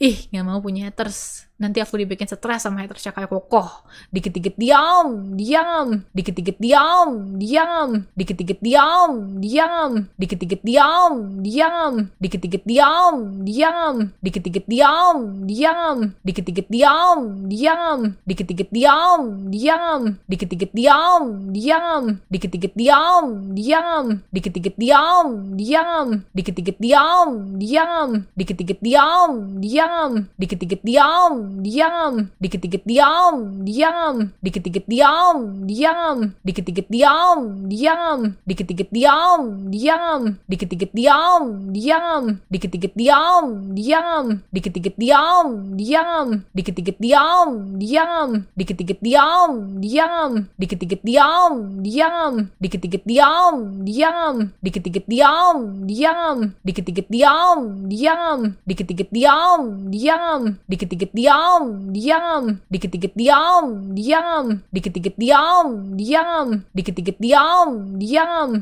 ih nggak mau punya haters nanti aku dibikin stres sama haters tercakar kokoh dikit-dikit diam diam dikit-dikit diam diam dikit-dikit diam diam dikit-dikit diam diam dikit-dikit diam diam dikit-dikit diam diam dikit-dikit diam diam dikit-dikit diam diam dikit-dikit diam diam dikit-dikit diam diam dikit-dikit diam diam dikit-dikit diam diam dikit-dikit diam diam dikit-dikit diam diam, diam, dikit-dikit diam, diam, dikit-dikit diam, diam, dikit-dikit diam, diam, dikit-dikit diam, diam, dikit-dikit diam, diam, dikit-dikit diam, diam, dikit-dikit diam, diam, dikit-dikit diam, diam, dikit-dikit diam, diam, dikit-dikit diam, diam, dikit-dikit diam, diam, dikit-dikit diam, diam, dikit-dikit diam, diam, dikit-dikit diam, diam, dikit-dikit diam, diam, diam, dikit-dikit diam, diam, dikit-dikit diam, diam, dikit-dikit diam, diam.